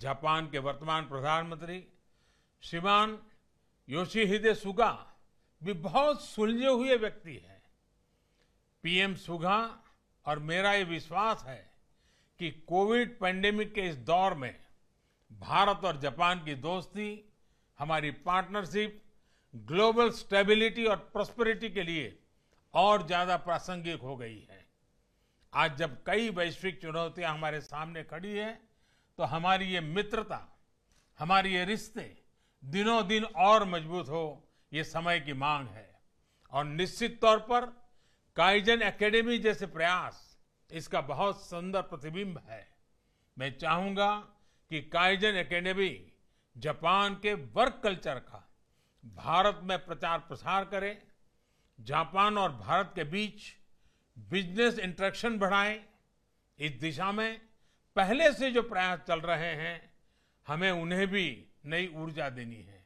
Japan के वर्तमान प्रधानमंत्री श्रीमान योशिहिदे सुगा भी बहुत सुलझे हुए व्यक्ति हैं पीएम सुगा और मेरा ये विश्वास है कि कोविड पैंडेमिक के इस दौर में भारत और जापान की दोस्ती हमारी पार्टनरशिप ग्लोबल स्टेबिलिटी और प्रॉस्पेरिटी के लिए और ज्यादा प्रासंगिक हो गई है आज जब कई वैश्विक चुनौतियां हमारे सामने खड़ी है तो हमारी ये मित्रता हमारी ये रिश्ते दिनों दिन और मजबूत हो ये समय की मांग है और निश्चित तौर पर काइजन एकेडमी जैसे प्रयास इसका बहुत सुंदर प्रतिबिंब है मैं चाहूंगा कि काइजन एकेडमी जापान के वर्क कल्चर का भारत में प्रचार प्रसार करे जापान और भारत के बीच बिजनेस इंट्रैक्शन बढ़ाए इस दिशा में पहले से जो प्रयास चल रहे हैं हमें उन्हें भी नई ऊर्जा देनी है